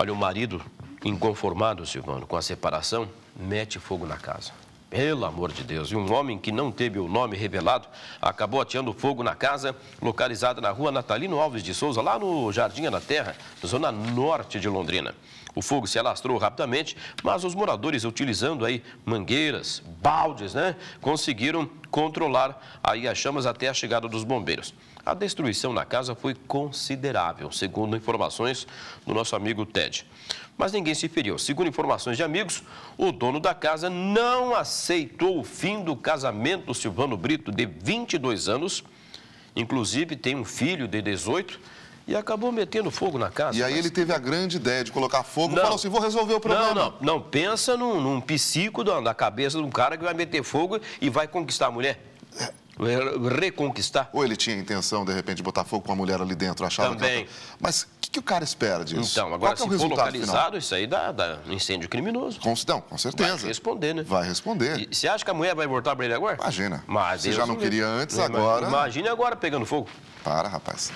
Olha, o marido, inconformado, Silvano, com a separação, mete fogo na casa. Pelo amor de Deus, e um homem que não teve o nome revelado acabou ateando fogo na casa localizada na rua Natalino Alves de Souza, lá no Jardim da Terra, zona norte de Londrina. O fogo se alastrou rapidamente, mas os moradores, utilizando aí mangueiras, baldes, né, conseguiram controlar aí as chamas até a chegada dos bombeiros. A destruição na casa foi considerável, segundo informações do nosso amigo Ted mas ninguém se feriu. Segundo informações de amigos, o dono da casa não aceitou o fim do casamento do Silvano Brito, de 22 anos, inclusive tem um filho de 18 e acabou metendo fogo na casa. E aí mas... ele teve a grande ideia de colocar fogo não, e falou assim, vou resolver o problema. Não, não, não. Pensa num, num psico da, da cabeça de um cara que vai meter fogo e vai conquistar a mulher. reconquistar. Ou ele tinha a intenção, de repente, de botar fogo com a mulher ali dentro, achava Também. Que ela... Mas que, que o cara espera disso? Então, agora Qual é se for localizado, final? isso aí dá, dá um incêndio criminoso. Com, não, com certeza. Vai responder, né? Vai responder. E, você acha que a mulher vai voltar para ele agora? Imagina. Mas você já não queria antes, não, agora... Imagina agora pegando fogo. Para, rapaz.